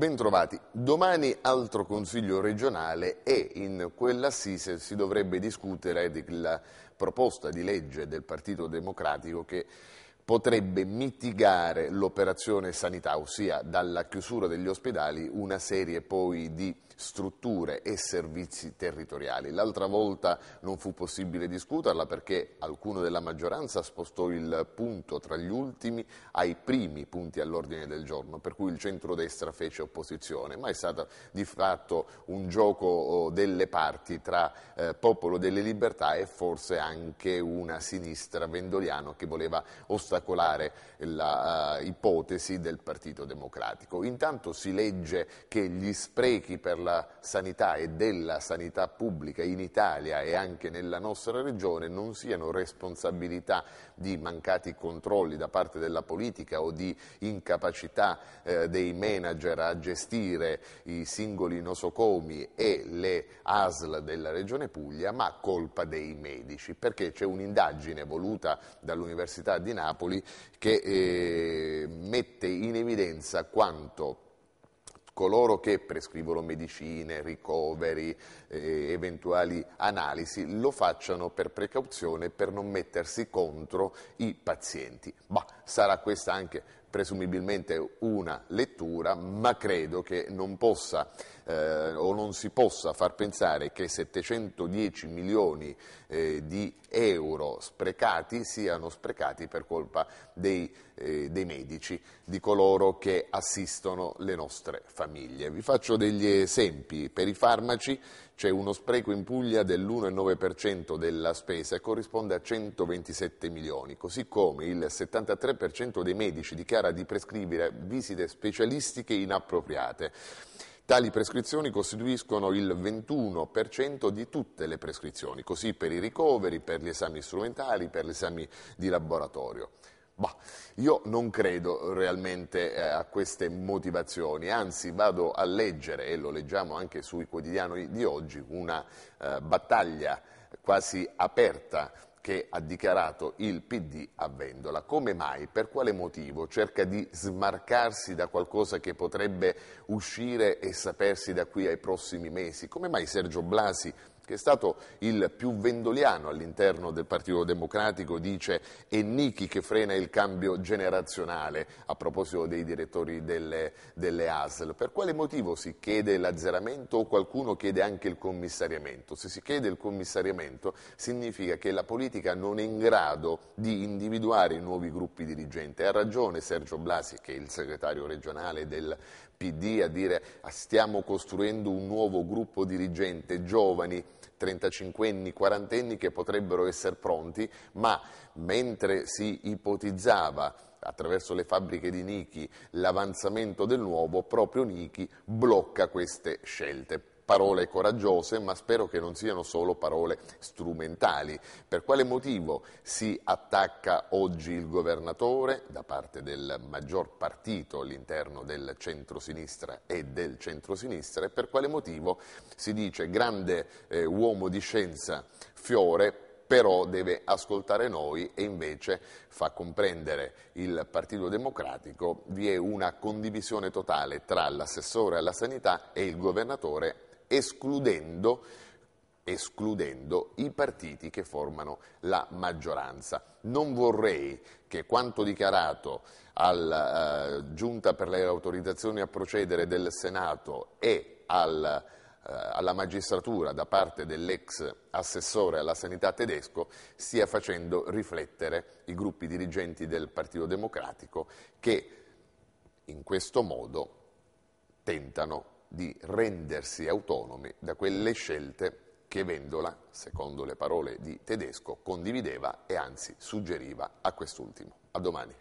Bentrovati. Domani altro Consiglio regionale e in quell'assise si dovrebbe discutere della proposta di legge del Partito Democratico che potrebbe mitigare l'operazione sanità, ossia dalla chiusura degli ospedali una serie poi di strutture e servizi territoriali. L'altra volta non fu possibile discuterla perché alcuno della maggioranza spostò il punto tra gli ultimi ai primi punti all'ordine del giorno, per cui il centrodestra fece opposizione, ma è stato di fatto un gioco oh, delle parti tra eh, Popolo delle Libertà e forse anche una sinistra vendoliano che voleva ostacolare ostacolare eh, l'ipotesi eh, uh, del Partito Democratico. Intanto si legge che gli sprechi per la sanità e della sanità pubblica in Italia e anche nella nostra regione non siano responsabilità di mancati controlli da parte della politica o di incapacità eh, dei manager a gestire i singoli nosocomi e le ASL della Regione Puglia, ma colpa dei medici, perché c'è un'indagine voluta dall'Università di Napoli Napoli che eh, mette in evidenza quanto coloro che prescrivono medicine, ricoveri, eh, eventuali analisi, lo facciano per precauzione, per non mettersi contro i pazienti. Ma sarà questa anche presumibilmente una lettura, ma credo che non possa eh, o non si possa far pensare che 710 milioni eh, di euro sprecati siano sprecati per colpa dei, eh, dei, medici, di coloro che assistono le nostre famiglie. Vi faccio degli esempi. Per i farmaci c'è uno spreco in Puglia dell'1,9% della spesa e corrisponde a 127 milioni, così come il 73% dei medici dichiarati dichiara di prescrivere visite specialistiche inappropriate. Tali prescrizioni costituiscono il 21% di tutte le prescrizioni, così per i ricoveri, per gli esami strumentali, per gli esami di laboratorio. Bah, io non credo realmente eh, a queste motivazioni, anzi vado a leggere, e lo leggiamo anche sui quotidiani di oggi, una eh, battaglia quasi aperta che ha dichiarato il PD a Vendola. Come mai? Per quale motivo? Cerca di smarcarsi da qualcosa che potrebbe uscire e sapersi da qui ai prossimi mesi? Come mai Sergio Blasi che è stato il più vendoliano all'interno del Partito Democratico, dice è Nichi che frena il cambio generazionale a proposito dei direttori delle, delle ASL. Per quale motivo si chiede l'azzeramento o qualcuno chiede anche il commissariamento? Se si chiede il commissariamento significa che la politica non è in grado di individuare i nuovi gruppi dirigenti. Ha ragione Sergio Blasi, che è il segretario regionale del PD, a dire ah, stiamo costruendo un nuovo gruppo dirigente giovani 35 anni, 40 anni che potrebbero essere pronti, ma mentre si ipotizzava attraverso le fabbriche di Niki l'avanzamento del nuovo, proprio Niki blocca queste scelte parole coraggiose, ma spero che non siano solo parole strumentali. Per quale motivo si attacca oggi il governatore da parte del maggior partito all'interno del centro-sinistra e del centro-sinistra e per quale motivo si dice grande eh, uomo di scienza Fiore però deve ascoltare noi e invece fa comprendere il Partito Democratico vi è una condivisione totale tra l'assessore alla sanità e il governatore escludendo, escludendo i partiti che formano la maggioranza. Non vorrei che quanto dichiarato alla eh, Giunta per le autorizzazioni a procedere del Senato e al eh, alla magistratura da parte dell'ex assessore alla sanità tedesco stia facendo riflettere i gruppi dirigenti del Partito Democratico che in questo modo tentano di rendersi autonomi da quelle scelte che Vendola, secondo le parole di Tedesco, condivideva e anzi suggeriva a quest'ultimo. A domani.